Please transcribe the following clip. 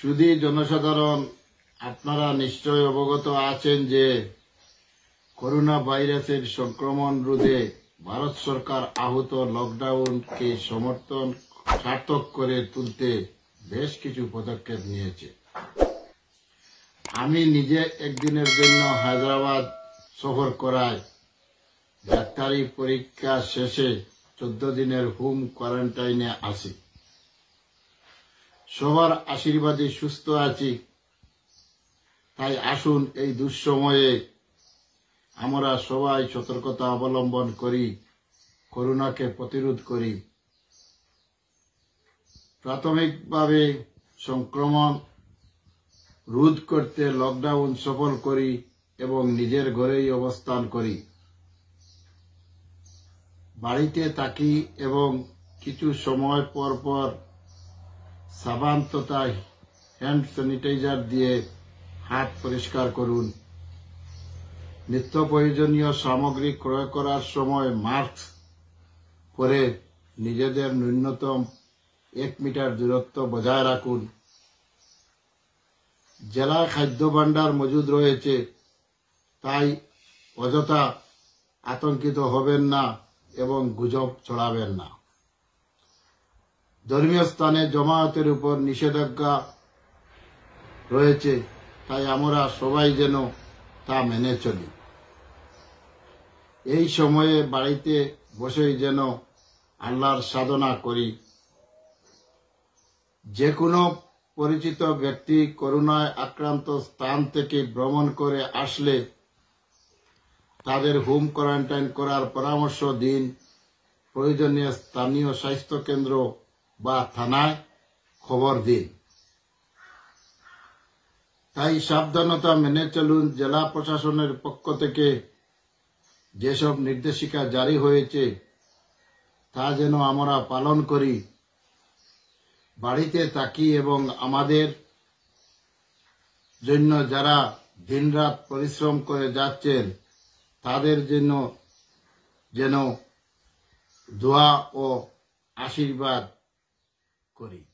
শুধু জনসাধারণ আপনারা নিশ্চয় অবগত আছেন যে করোনা ভাইরাসের সংক্রমণ রোধে ভারত সরকার আহত লকডাউনকে সমর্থন সার্থক করে তুলতে বেশ কিছু পদক্ষেপ নিয়েছে আমি নিজে একদিনের জন্য হায়দ্রাবাদ সফর করায় ডাক্তারি পরীক্ষা শেষে চোদ্দ দিনের হোম কোয়ারেন্টাইনে আসি সবার আশীর্বাদে সুস্থ আছি তাই আসুন এই দুঃসময়ে আমরা সবাই সতর্কতা অবলম্বন করি করোনাকে প্রতিরোধ করি প্রাথমিকভাবে সংক্রমণ রোধ করতে লকডাউন সফল করি এবং নিজের ঘরেই অবস্থান করি বাড়িতে থাকি এবং কিছু সময় পর পর সাবান তথা হ্যান্ড স্যানিটাইজার দিয়ে হাত পরিষ্কার করুন নিত্য প্রয়োজনীয় সামগ্রী ক্রয় করার সময় মাস্ক পরে নিজেদের ন্যূনতম এক মিটার দূরত্ব বজায় রাখুন জেলা খাদ্য ভাণ্ডার মজুদ রয়েছে তাই অযথা আতঙ্কিত হবেন না এবং গুজব ছড়াবেন না ধর্মীয় স্থানে জমায়েতের উপর নিষেধাজ্ঞা রয়েছে তাই আমরা সবাই যেন তা মেনে চলি এই সময়ে বাড়িতে বসেই যেন আল্লাহর সাধনা করি যে কোনো পরিচিত ব্যক্তি করোনায় আক্রান্ত স্থান থেকে ভ্রমণ করে আসলে তাদের হোম কোয়ারেন্টাইন করার পরামর্শ দিন প্রয়োজনীয় স্থানীয় স্বাস্থ্য কেন্দ্র বা থানায় খবর দিন তাই সাবধানতা মেনে চলুন জেলা প্রশাসনের পক্ষ থেকে যেসব নির্দেশিকা জারি হয়েছে তা যেন আমরা পালন করি বাড়িতে থাকি এবং আমাদের জন্য যারা দিনরাত পরিশ্রম করে যাচ্ছেন তাদের জন্য যেন দোয়া ও আশীর্বাদ করি